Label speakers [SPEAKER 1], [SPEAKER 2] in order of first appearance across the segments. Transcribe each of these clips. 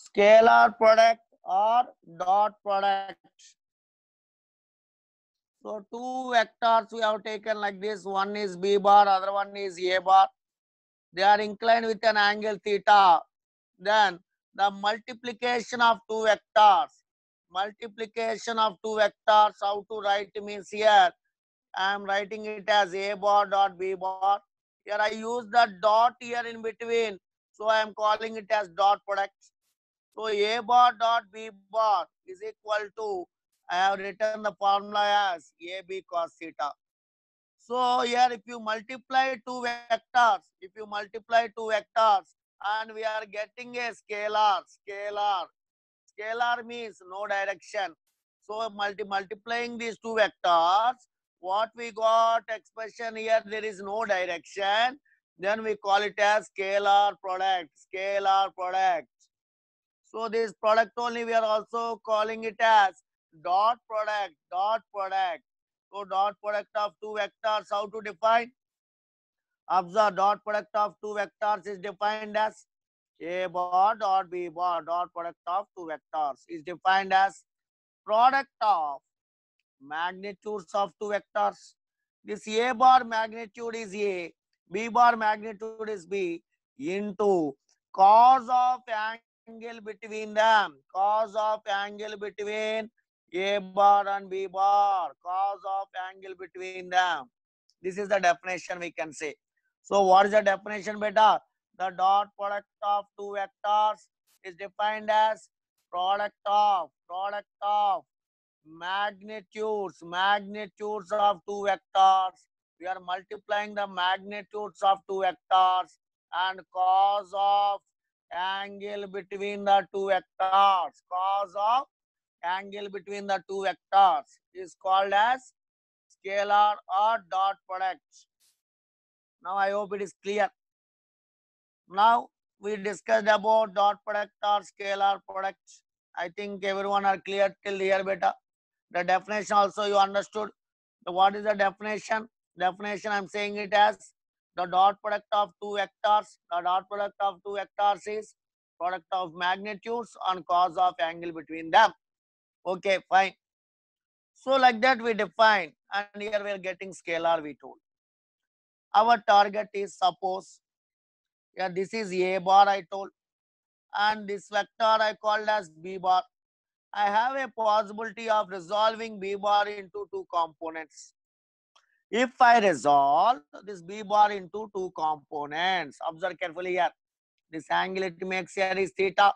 [SPEAKER 1] scalar product or dot product. So two vectors we have taken like this. One is B bar, other one is A bar. They are inclined with an angle theta. Then the multiplication of two vectors. Multiplication of two vectors, how to write means here. I am writing it as A bar dot B bar. Here I use the dot here in between. So I am calling it as dot product. So A bar dot B bar is equal to, I have written the formula as AB cos theta. So here if you multiply two vectors, if you multiply two vectors and we are getting a scalar, scalar. Scalar means no direction. So multi multiplying these two vectors, what we got expression here, there is no direction. Then we call it as scalar product, scalar product. So this product only we are also calling it as dot product, dot product. So dot product of two vectors, how to define? Observe dot product of two vectors is defined as A bar dot B bar dot product of two vectors is defined as product of magnitudes of two vectors. This A bar magnitude is A, B bar magnitude is B into cos of angle angle between them. Cause of angle between A bar and B bar. Cause of angle between them. This is the definition we can say. So what is the definition beta? The dot product of two vectors is defined as product of, product of magnitudes, magnitudes of two vectors. We are multiplying the magnitudes of two vectors and cause of angle between the two vectors cos of angle between the two vectors is called as scalar or dot product now i hope it is clear now we discussed about dot product or scalar product i think everyone are clear till here beta the definition also you understood what is the definition definition i'm saying it as the dot product of two vectors the dot product of two vectors is product of magnitudes and cause of angle between them okay fine so like that we define and here we are getting scalar we told our target is suppose yeah this is a bar i told and this vector i called as b bar i have a possibility of resolving b bar into two components if I resolve this B bar into two components, observe carefully here. This angle it makes here is theta.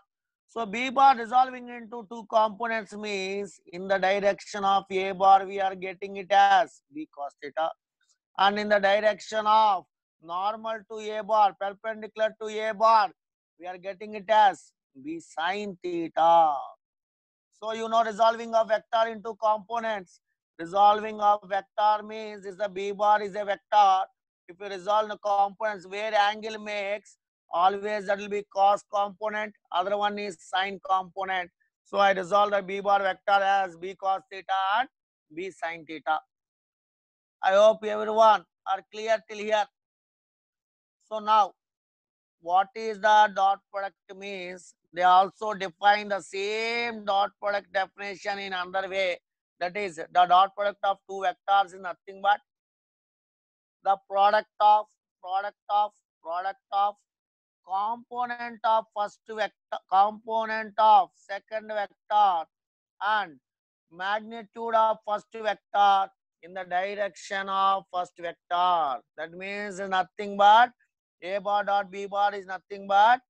[SPEAKER 1] So B bar resolving into two components means in the direction of A bar we are getting it as B cos theta and in the direction of normal to A bar perpendicular to A bar we are getting it as B sine theta. So you know resolving a vector into components Resolving of vector means is the B bar is a vector. If you resolve the components where angle makes, always that will be cos component. Other one is sine component. So I resolve the B bar vector as B cos theta and B sine theta. I hope everyone are clear till here. So now, what is the dot product means? They also define the same dot product definition in another way. That is, the dot product of two vectors is nothing but the product of, product of, product of component of first vector, component of second vector and magnitude of first vector in the direction of first vector. That means nothing but a bar dot b bar is nothing but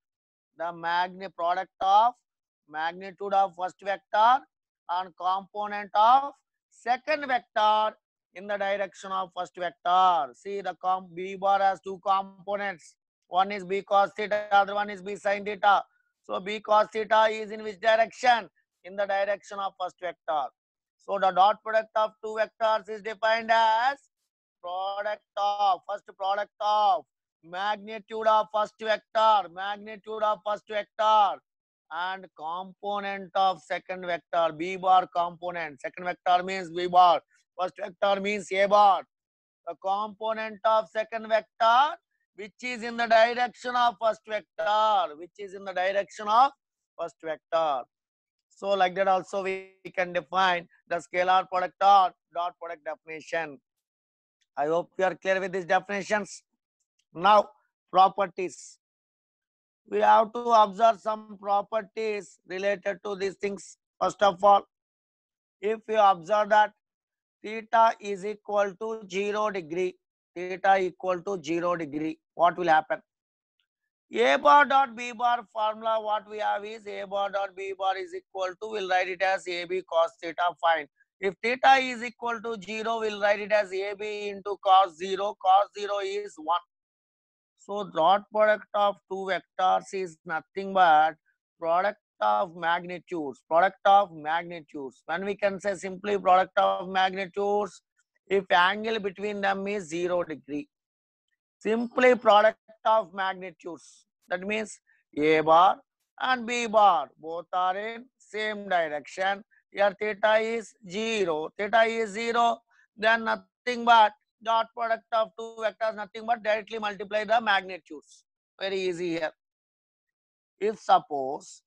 [SPEAKER 1] the magni product of magnitude of first vector and component of second vector in the direction of first vector. See the com b bar has two components. One is b cos theta, other one is b sin theta. So b cos theta is in which direction? In the direction of first vector. So the dot product of two vectors is defined as product of first product of magnitude of first vector, magnitude of first vector and component of second vector b bar component second vector means b bar first vector means a bar the component of second vector which is in the direction of first vector which is in the direction of first vector so like that also we can define the scalar product or dot product definition i hope you are clear with these definitions now properties we have to observe some properties related to these things. First of all, if you observe that theta is equal to 0 degree, theta equal to 0 degree, what will happen? A bar dot B bar formula, what we have is A bar dot B bar is equal to, we'll write it as AB cos theta, fine. If theta is equal to 0, we'll write it as AB into cos 0. Cos 0 is 1. So dot product of two vectors is nothing but product of magnitudes, product of magnitudes. When we can say simply product of magnitudes, if angle between them is 0 degree. Simply product of magnitudes. That means A bar and B bar. Both are in same direction. Here theta is 0. Theta is 0. Then nothing but dot product of two vectors nothing but directly multiply the magnitudes very easy here if suppose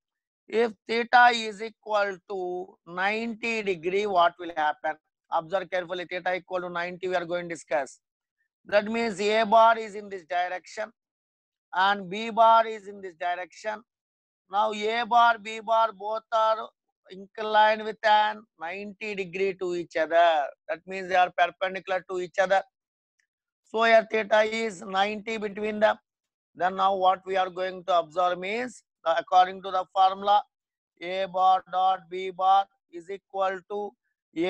[SPEAKER 1] if theta is equal to 90 degree what will happen observe carefully theta equal to 90 we are going to discuss that means a bar is in this direction and b bar is in this direction now a bar b bar both are inclined with an 90 degree to each other. That means they are perpendicular to each other. So your theta is 90 between them. Then now what we are going to observe is, according to the formula, A bar dot B bar is equal to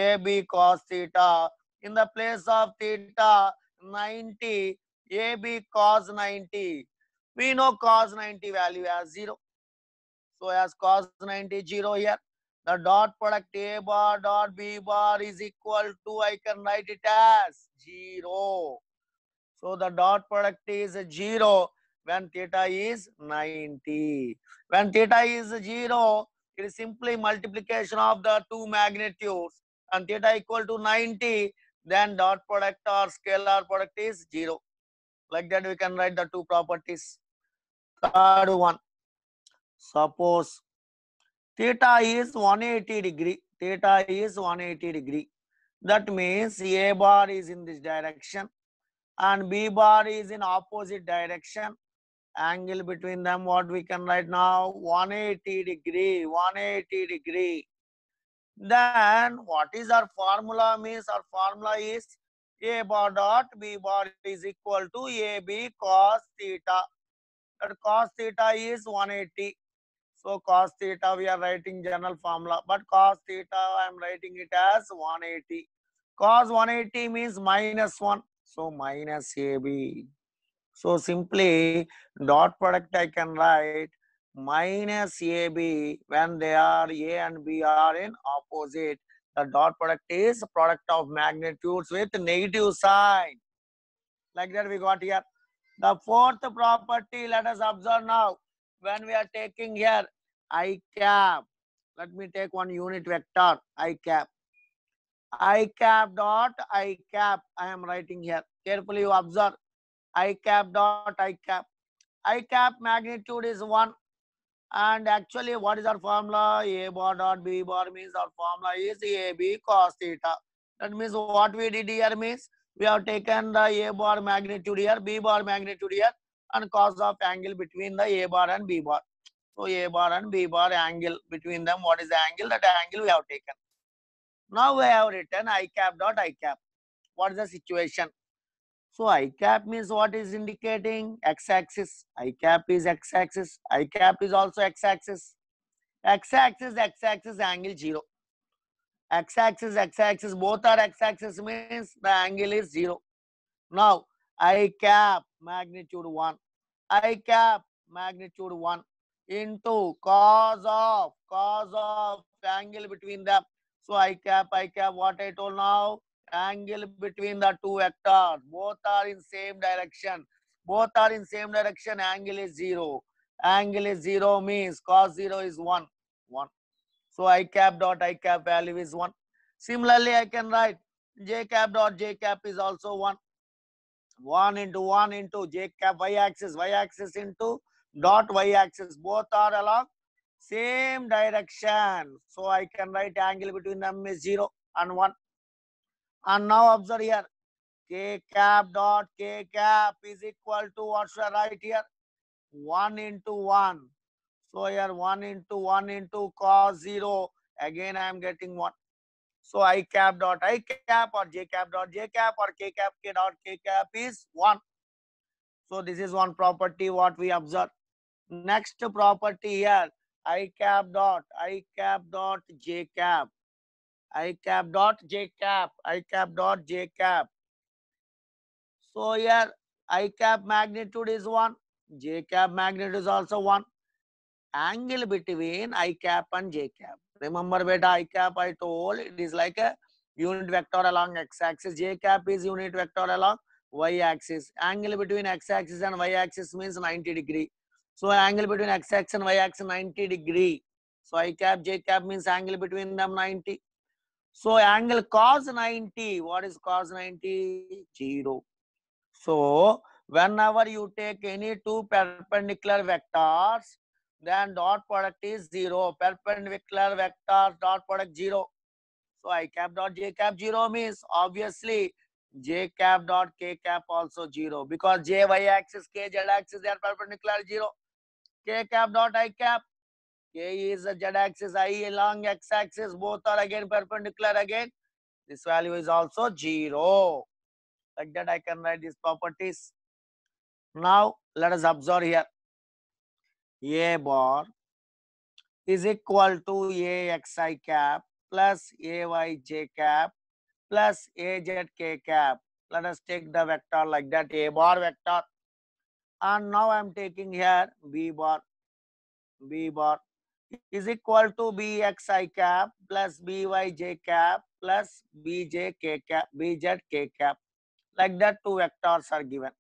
[SPEAKER 1] AB cos theta. In the place of theta 90, AB cos 90. We know cos 90 value as 0. So as cos 90 0 here the dot product a bar dot b bar is equal to i can write it as 0 so the dot product is 0 when theta is 90 when theta is 0 it is simply multiplication of the two magnitudes and theta equal to 90 then dot product or scalar product is 0 like that we can write the two properties third one suppose theta is 180 degree theta is 180 degree that means a bar is in this direction and b bar is in opposite direction angle between them what we can write now 180 degree 180 degree then what is our formula means our formula is a bar dot b bar is equal to ab cos theta that cos theta is 180 so cos theta we are writing general formula, but cos theta I am writing it as 180. Cos 180 means minus 1. So minus AB. So simply dot product I can write minus AB when they are A and B are in opposite. The dot product is product of magnitudes with negative sign. Like that we got here. The fourth property let us observe now when we are taking here i cap let me take one unit vector i cap i cap dot i cap i am writing here carefully you observe i cap dot i cap i cap magnitude is 1 and actually what is our formula a bar dot b bar means our formula is a b cos theta that means what we did here means we have taken the a bar magnitude here b bar magnitude here and cos of angle between the A bar and B bar. So A bar and B bar angle between them, what is the angle? That angle we have taken. Now we have written I cap dot I cap. What is the situation? So I cap means what is indicating? X axis. I cap is X axis. I cap is also X axis. X axis, X axis angle 0. X axis, X axis, both are X axis means the angle is 0. Now I cap magnitude 1. I cap magnitude 1 into cos of, cos of angle between them. So I cap, I cap, what I told now, angle between the two vectors. Both are in same direction. Both are in same direction, angle is 0. Angle is 0 means cos 0 is 1, 1. So I cap dot I cap value is 1. Similarly, I can write j cap dot j cap is also 1. 1 into 1 into j cap y axis, y axis into dot y axis. Both are along same direction. So I can write angle between them is 0 and 1. And now observe here. K cap dot K cap is equal to what should I write here? 1 into 1. So here 1 into 1 into cos 0. Again I am getting 1. So i cap dot i cap or j cap dot j cap or k cap k dot k cap is 1. So this is one property what we observe. Next property here i cap dot i cap dot j cap i cap dot j cap i cap dot j cap. So here i cap magnitude is 1 j cap magnitude is also 1 angle between i cap and j cap. Remember beta i cap I told it is like a unit vector along x axis. J cap is unit vector along y axis. Angle between x axis and y axis means 90 degree. So angle between x axis and y axis 90 degree. So i cap j cap means angle between them 90. So angle cos 90. What is cos 90? Zero. So whenever you take any two perpendicular vectors then dot product is 0. Perpendicular vector dot product 0. So i cap dot j cap 0 means obviously j cap dot k cap also 0 because j y axis k z axis they are perpendicular 0. k cap dot i cap k is the z axis i along x axis both are again perpendicular again this value is also 0. Like that I can write these properties. Now let us observe here. A bar is equal to a xi cap plus a y j cap plus a z k cap. Let us take the vector like that a bar vector. And now I am taking here b bar. b bar is equal to b xi cap plus b y j cap plus b j k cap b z k cap. Like that two vectors are given.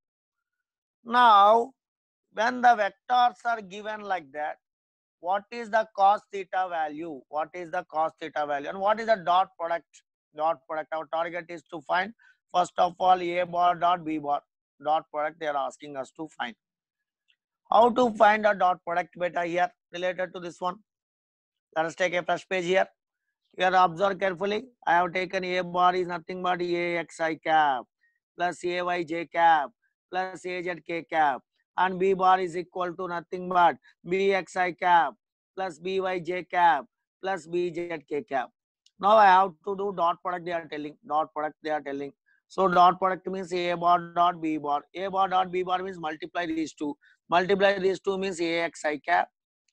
[SPEAKER 1] Now when the vectors are given like that, what is the cos theta value? What is the cos theta value? And what is the dot product? Dot product. Our target is to find first of all a bar dot b bar dot product. They are asking us to find. How to find a dot product beta here related to this one? Let us take a fresh page here. You have observe carefully. I have taken a bar is nothing but a x i cap plus a y j cap plus a z k cap and b bar is equal to nothing but bxi cap plus byj cap plus bzk cap. Now I have to do dot product they are telling, dot product they are telling. So dot product means a bar dot b bar. a bar dot b bar means multiply these two. Multiply these two means axi cap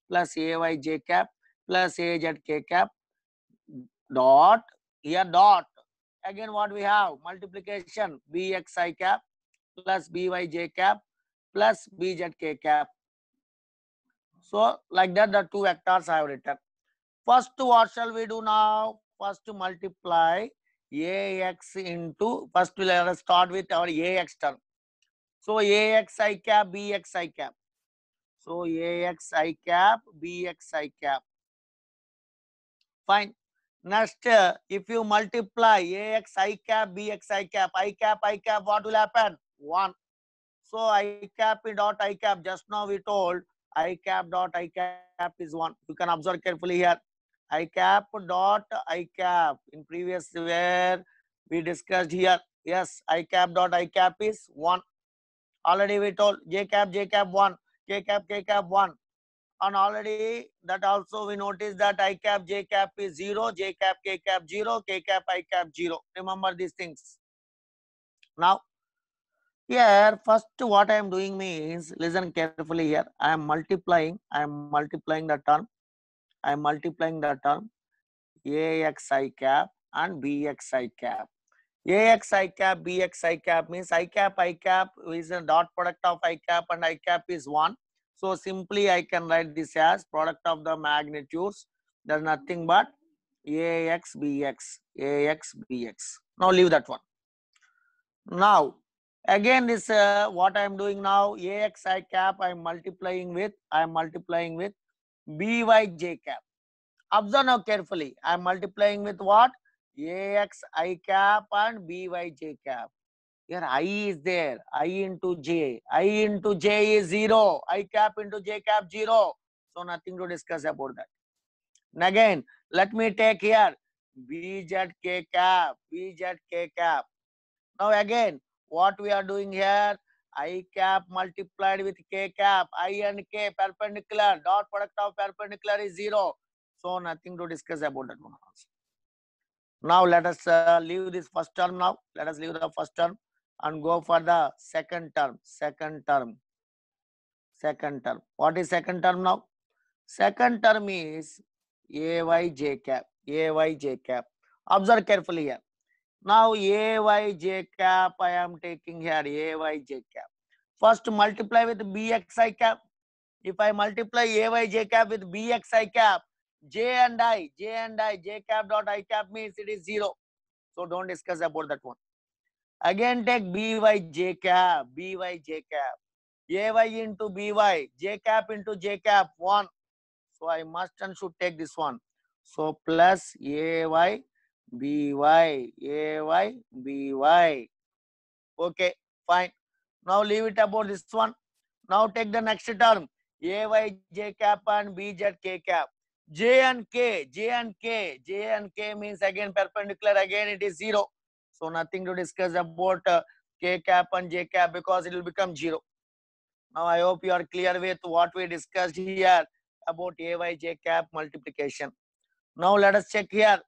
[SPEAKER 1] plus ayj cap plus azk cap dot here dot again what we have multiplication bxi cap plus byj cap plus b j k cap. So like that the two vectors I have written. First what shall we do now? First to multiply ax into, first we will start with our ax term. So axi cap bxi cap. So axi cap bxi cap. Fine. Next, uh, if you multiply ax i cap bx i cap i cap i cap, what will happen? 1. So i cap dot i cap just now we told i cap dot i cap is one. You can observe carefully here. i cap dot i cap in previous where we discussed here. Yes, i cap dot i cap is one. Already we told j cap j cap one, k cap k cap one. And already that also we notice that i cap j cap is zero, j cap k cap zero, k cap i cap zero. Remember these things. Now here, first what I am doing means, listen carefully here. I am multiplying, I am multiplying the term. I am multiplying the term axi cap and bxi cap. axi cap, bxi cap means i cap, i cap is a dot product of i cap and i cap is 1. So simply I can write this as product of the magnitudes. There's nothing but ax, bx, ax, bx. Now leave that one. Now again this uh, what i am doing now ax i cap i am multiplying with i am multiplying with by j cap observe now carefully i am multiplying with what ax i cap and by j cap here i is there i into j i into j is 0 i cap into j cap 0 so nothing to discuss about that and again let me take here bjk cap Bjk cap now again what we are doing here? i cap multiplied with k cap, i and k perpendicular, dot product of perpendicular is 0. So nothing to discuss about that one also. Now let us uh, leave this first term now. Let us leave the first term and go for the second term. Second term. Second term. What is second term now? Second term is ayj cap. Ayj cap. Observe carefully here. Now a y j cap I am taking here a y j cap. First multiply with Bxi cap. If I multiply a y j cap with Bxi cap, j and i, j and i, j cap dot i cap means it is 0. So don't discuss about that one. Again take b y j cap, b y j cap. Ay into b y j cap into j cap 1. So I must and should take this one. So plus Ay by ay by okay fine now leave it about this one now take the next term ay j cap and bz k cap j and k j and k j and k means again perpendicular again it is zero so nothing to discuss about uh, k cap and j cap because it will become zero now i hope you are clear with what we discussed here about ay j cap multiplication now let us check here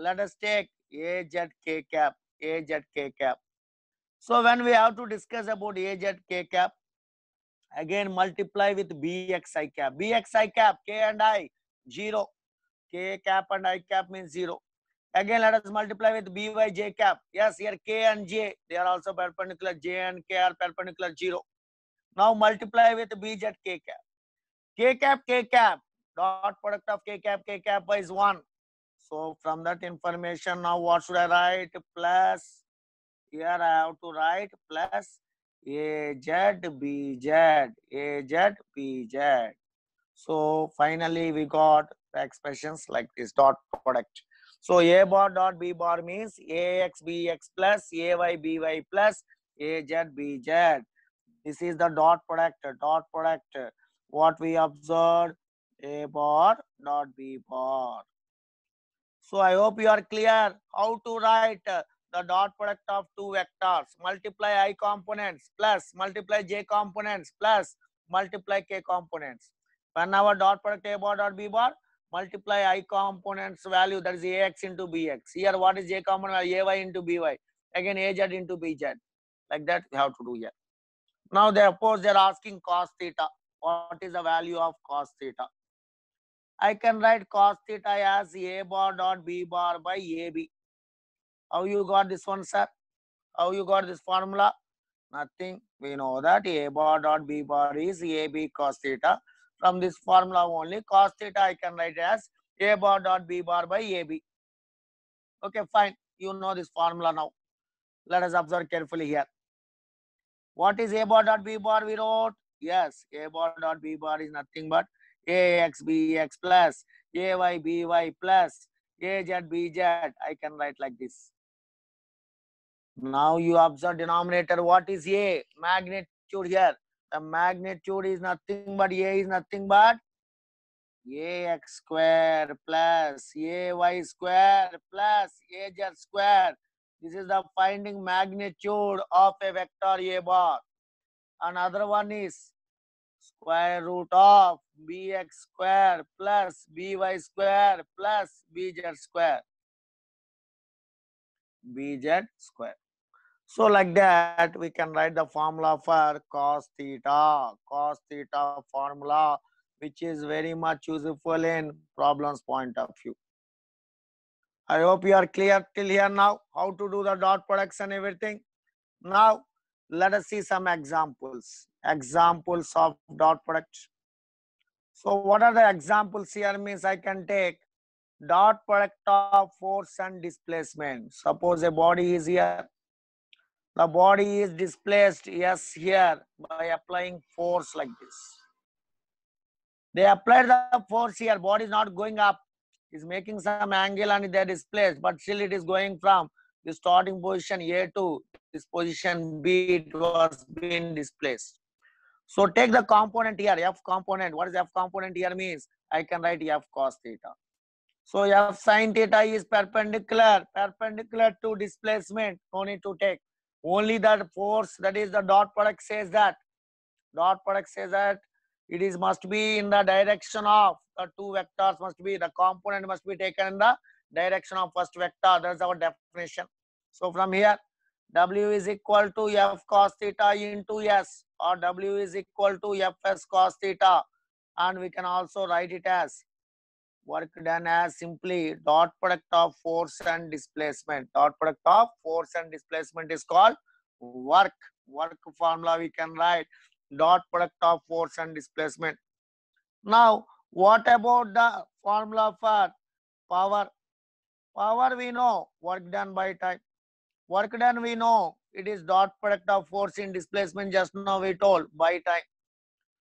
[SPEAKER 1] let us take AZK cap, AZK cap. So when we have to discuss about AZK cap, again multiply with BXI cap. BXI cap, K and I, 0. K cap and I cap means 0. Again, let us multiply with BYJ cap. Yes, here K and J, they are also perpendicular. J and K are perpendicular 0. Now multiply with BZK cap. K cap, K cap, dot product of K cap, K cap is 1. So from that information, now what should I write? Plus, here I have to write plus AZBZ, So finally, we got the expressions like this dot product. So A bar dot B bar means AX BX plus AY BY plus AZ BZ. This is the dot product, dot product. What we observed A bar dot B bar. So I hope you are clear how to write the dot product of two vectors. Multiply i components plus multiply j components plus multiply k components. When our dot product a bar dot b bar, multiply i components value that is ax into bx. Here what is j component value ay into by. Again az into bz. Like that we have to do here. Now they of course they are asking cos theta. What is the value of cos theta? I can write cos theta as a bar dot b bar by ab. How you got this one, sir? How you got this formula? Nothing. We know that a bar dot b bar is ab cos theta. From this formula only, cos theta I can write as a bar dot b bar by ab. Okay, fine. You know this formula now. Let us observe carefully here. What is a bar dot b bar we wrote? Yes, a bar dot b bar is nothing but a x B x plus A y B y plus A z B z. I i can write like this now you observe denominator what is a magnitude here the magnitude is nothing but a is nothing but ax square plus ay square plus az square this is the finding magnitude of a vector a bar another one is square root of bx square plus by square plus bz square. bz square. So like that, we can write the formula for cos theta. Cos theta formula, which is very much useful in problems point of view. I hope you are clear till here now, how to do the dot products and everything. Now, let us see some examples. Examples of dot product. So what are the examples here means I can take dot product of force and displacement. Suppose a body is here. The body is displaced, yes, here by applying force like this. They applied the force here. Body is not going up. Is making some angle and they are displaced, but still it is going from the starting position a to this position B, it was being displaced. So take the component here, F component. What is F component here means? I can write F cos theta. So F sine theta is perpendicular, perpendicular to displacement. No need to take. Only that force, that is the dot product says that. Dot product says that it is must be in the direction of the two vectors must be, the component must be taken in the direction of first vector that's our definition so from here w is equal to f cos theta into s or w is equal to fs cos theta and we can also write it as work done as simply dot product of force and displacement dot product of force and displacement is called work work formula we can write dot product of force and displacement now what about the formula for power Power we know, work done by time. Work done we know, it is dot product of force in displacement just now we told by time.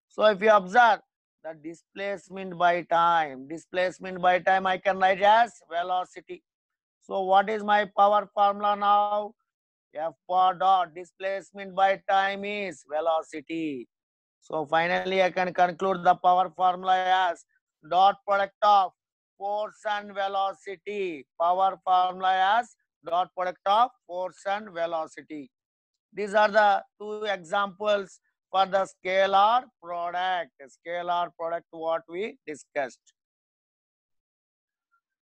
[SPEAKER 1] So if you observe the displacement by time, displacement by time I can write as velocity. So what is my power formula now? F power dot displacement by time is velocity. So finally I can conclude the power formula as dot product of force and velocity. Power formula as dot product of force and velocity. These are the two examples for the scalar product. Scalar product what we discussed.